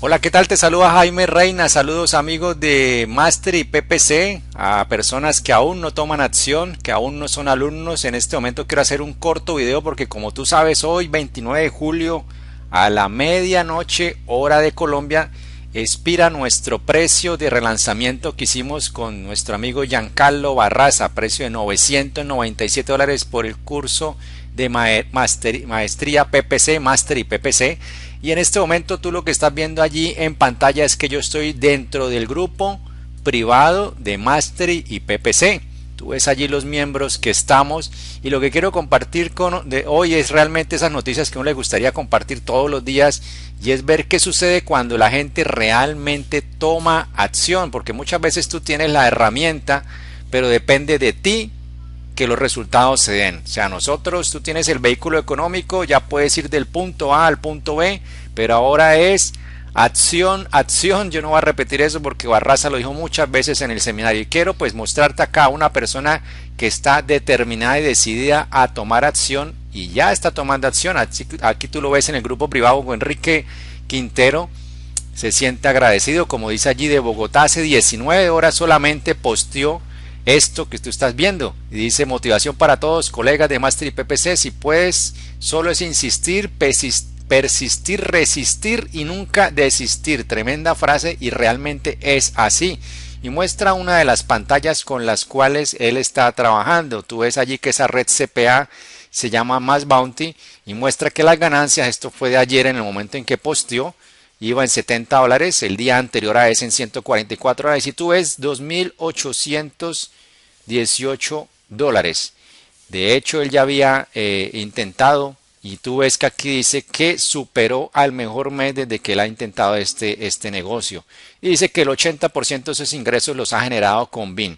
Hola, ¿qué tal? Te saluda Jaime Reina. Saludos amigos de Master y PPC, a personas que aún no toman acción, que aún no son alumnos. En este momento quiero hacer un corto video porque como tú sabes, hoy 29 de julio a la medianoche hora de Colombia expira nuestro precio de relanzamiento que hicimos con nuestro amigo Giancarlo Barraza, precio de 997 dólares por el curso de maestría PPC, Master y PPC y en este momento tú lo que estás viendo allí en pantalla es que yo estoy dentro del grupo privado de Mastery y PPC. Tú ves allí los miembros que estamos y lo que quiero compartir con de hoy es realmente esas noticias que uno le gustaría compartir todos los días y es ver qué sucede cuando la gente realmente toma acción, porque muchas veces tú tienes la herramienta, pero depende de ti que los resultados se den. O sea, nosotros, tú tienes el vehículo económico, ya puedes ir del punto A al punto B, pero ahora es acción, acción. Yo no voy a repetir eso porque Barraza lo dijo muchas veces en el seminario. Y quiero pues mostrarte acá una persona que está determinada y decidida a tomar acción y ya está tomando acción. Aquí, aquí tú lo ves en el grupo privado con Enrique Quintero se siente agradecido, como dice allí de Bogotá, hace 19 horas solamente posteó esto que tú estás viendo. Y dice motivación para todos, colegas de Master y PPC, si puedes, solo es insistir, persistir, resistir y nunca desistir. Tremenda frase y realmente es así. Y muestra una de las pantallas con las cuales él está trabajando. Tú ves allí que esa red CPA se llama Mass Bounty y muestra que las ganancias, esto fue de ayer en el momento en que posteó, iba en 70 dólares, el día anterior a ese en 144 dólares y tú ves 2.818 dólares. De hecho, él ya había eh, intentado y tú ves que aquí dice que superó al mejor mes desde que él ha intentado este, este negocio. Y dice que el 80% de sus ingresos los ha generado con BIN.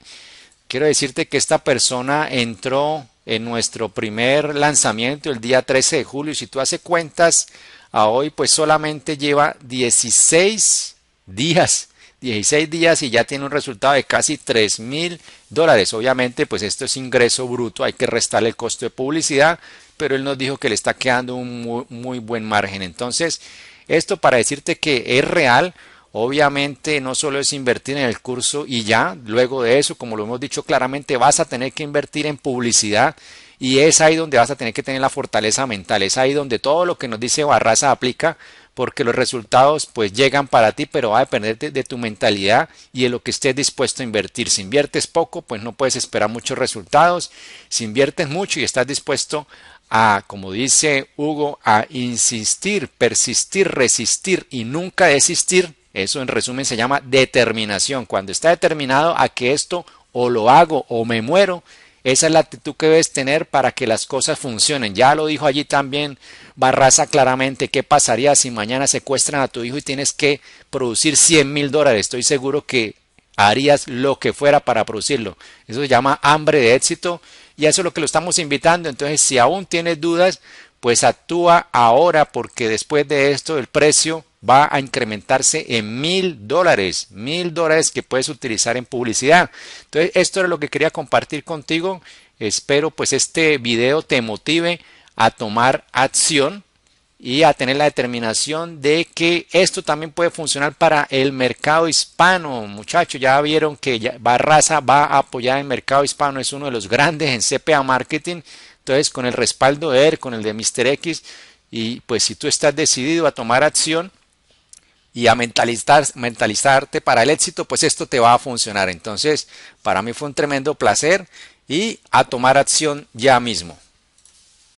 Quiero decirte que esta persona entró en nuestro primer lanzamiento el día 13 de julio. Si tú haces cuentas a hoy, pues solamente lleva 16 días. 16 días y ya tiene un resultado de casi 3 mil dólares. Obviamente, pues esto es ingreso bruto, hay que restarle el costo de publicidad, pero él nos dijo que le está quedando un muy, muy buen margen. Entonces, esto para decirte que es real. Obviamente no solo es invertir en el curso y ya, luego de eso, como lo hemos dicho claramente, vas a tener que invertir en publicidad y es ahí donde vas a tener que tener la fortaleza mental, es ahí donde todo lo que nos dice Barraza aplica, porque los resultados pues llegan para ti, pero va a depender de, de, tu mentalidad y de lo que estés dispuesto a invertir. Si inviertes poco, pues no puedes esperar muchos resultados. Si inviertes mucho y estás dispuesto a, como dice Hugo, a insistir, persistir, resistir y nunca desistir, eso en resumen se llama determinación. Cuando está determinado a que esto o lo hago o me muero, esa es la actitud que debes tener para que las cosas funcionen. Ya lo dijo allí también Barraza claramente qué pasaría si mañana secuestran a tu hijo y tienes que producir 100 mil dólares. Estoy seguro que harías lo que fuera para producirlo. Eso se llama hambre de éxito y eso es lo que lo estamos invitando. Entonces, si aún tienes dudas, pues actúa ahora porque después de esto el precio va a incrementarse en mil dólares, mil dólares que puedes utilizar en publicidad. Entonces, esto era lo que quería compartir contigo. Espero pues este video te motive a tomar acción y a tener la determinación de que esto también puede funcionar para el mercado hispano. Muchachos, ya vieron que Barraza va a apoyar el mercado hispano, es uno de los grandes en CPA Marketing. Entonces, con el respaldo de él, con el de Mr. X, y pues si tú estás decidido a tomar acción, y a mentalizarte para el éxito, pues esto te va a funcionar. Entonces, para mí fue un tremendo placer y a tomar acción ya mismo.